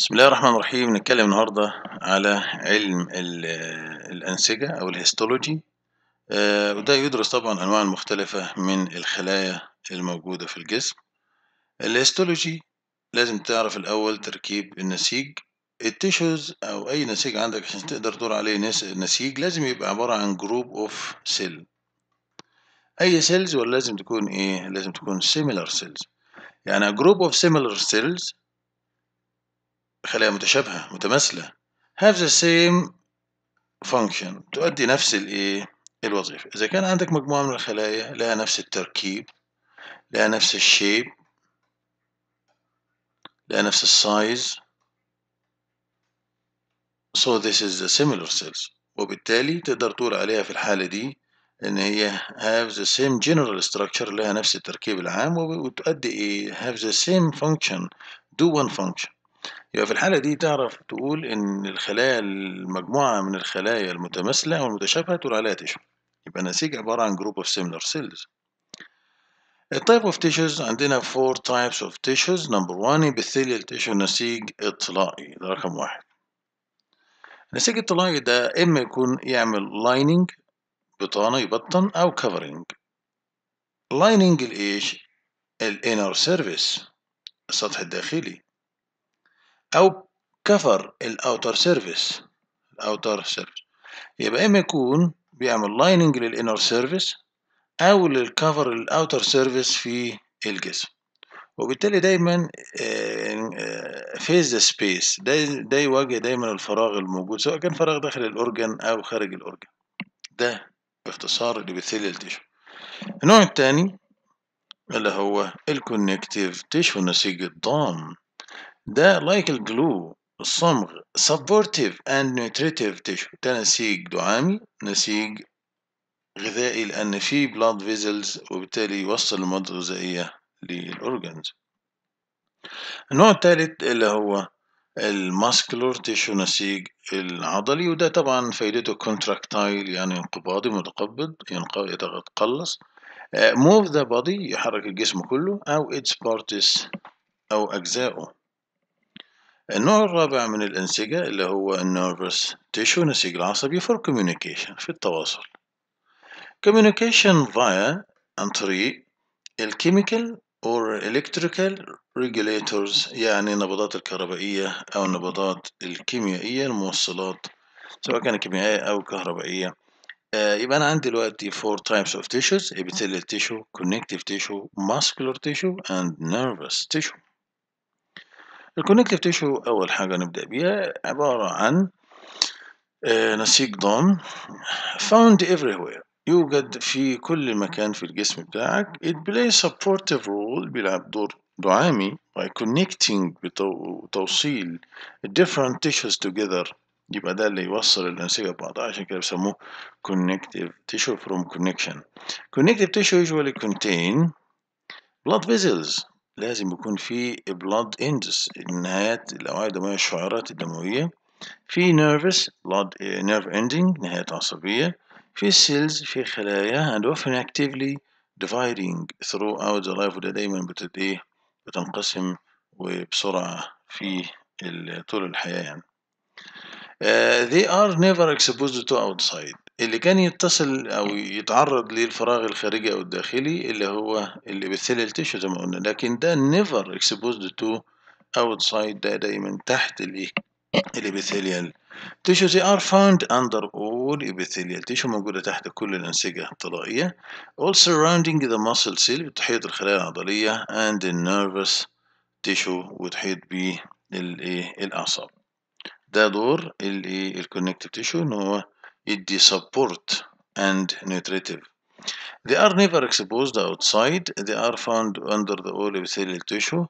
بسم الله الرحمن الرحيم نتكلم النهاردة على علم الأنسجة أو الهيستولوجي آه، وده يدرس طبعا أنواع مختلفة من الخلايا الموجودة في الجسم الهيستولوجي لازم تعرف الأول تركيب النسيج التيشوز أو أي نسيج عندك عشان تقدر تدور عليه نسيج لازم يبقى عبارة عن جروب أوف سيل أي سيلز ولا لازم تكون إيه لازم تكون سيميلار سيلز يعني جروب أوف سيميلار سيلز خلايا متشابهة متماثلة have the same function تؤدي نفس الايه الوظيفة إذا كان عندك مجموعة من الخلايا لها نفس التركيب لها نفس الشيب لها نفس السايز so this is the similar cells وبالتالي تقدر تقول عليها في الحالة دي إن هي have the same general structure لها نفس التركيب العام وتؤدي إيه have the same function do one function يبقى في الحالة دي تعرف تقول إن الخلايا المجموعة من الخلايا المتماثلة والمتشابهة تقول عليها تشو يبقى نسيج عبارة عن group of similar cells التايب اوف تيشوز عندنا فور تايبس اوف تيشوز نمبر 1 epithelial tissue نسيج اطلائي ده رقم واحد النسيج الطلائي ده اما يكون يعمل لايننج بطانة يبطن او كفرنج لايننج الايش الانر سيرفيس السطح الداخلي أو كفر الأوتر سيرفيس الأوتر سيرفيس يبقى إما يكون بيعمل لايننج للإنر سيرفيس أو للكفر الأوتر سيرفيس في الجسم وبالتالي دايما فيز آه، سبيس آه، ده ده يواجه دايما الفراغ الموجود سواء كان فراغ داخل الأورجن أو خارج الأورجن ده باختصار الابيثيليال تيشو النوع الثاني اللي هو الكونكتيف تيشو نسيج الضام ده لايك الجلو الصمغ سبورتيف اند nutritive تيشو ده نسيج دعامي نسيج غذائي لأن فيه بلاد فيزلز وبالتالي يوصل المواد الغذائية للأورجانز النوع الثالث اللي هو الماسكلور تيشو نسيج العضلي وده طبعا فايدته كونتراكتايل يعني انقباضي متقبض يتقلص موف ذا بادي يحرك الجسم كله أو اتس بارتس أو أجزائه النوع الرابع من الأنسجة اللي هو النيرفس تيشو نسيج العصبي for communication في التواصل communication via عن طريق الكيميكال or electrical regulators يعني النبضات الكهربائية أو النبضات الكيميائية الموصلات سواء كانت كيميائية أو كهربائية آه يبقى أنا عندي دلوقتي four types of tissues epithelial tissue, connective tissue, muscular tissue and nervous tissue الكونكتيف تيشو أول حاجة نبدأ بيها عبارة عن نسيج ضم found everywhere يوجد في كل مكان في الجسم بتاعك it plays supportive role بيلعب دور دعامي by connecting بتوصيل different tissues together يبقى ده اللي يوصل الأنسجة ببعضها عشان كده بيسموه connective tissue from connection connective tissue usually contain blood vessels لازم يكون في blood ends النهايات الأوعية الدموية الشعيرات الدموية في nervous blood آه، nerve ending نهايات عصبية في cells في خلايا and often actively dividing throughout the life وده دايما بتت إيه بتنقسم وبسرعة في طول الحياة يعني. Uh, they are never exposed to outside اللي كان يتصل أو يتعرض للفراغ الخارجي أو الداخلي اللي هو اللي بيثيل التشو زي ما قلنا لكن ده نيفر اكسبوزد تو اوتسايد ده دايما تحت الإيه الإبيثيليال زي ار فاوند اندر اول epithelial تشو موجودة تحت كل الأنسجة الطلائية all surrounding the muscle cell بتحيط الخلايا العضلية and the nervous tissue وتحيط إيه، الاعصاب ده دور الكونكتيف إيه، تيشو إن هو It is support and nutritive. They are never exposed outside, they are found under the oil epithelial tissue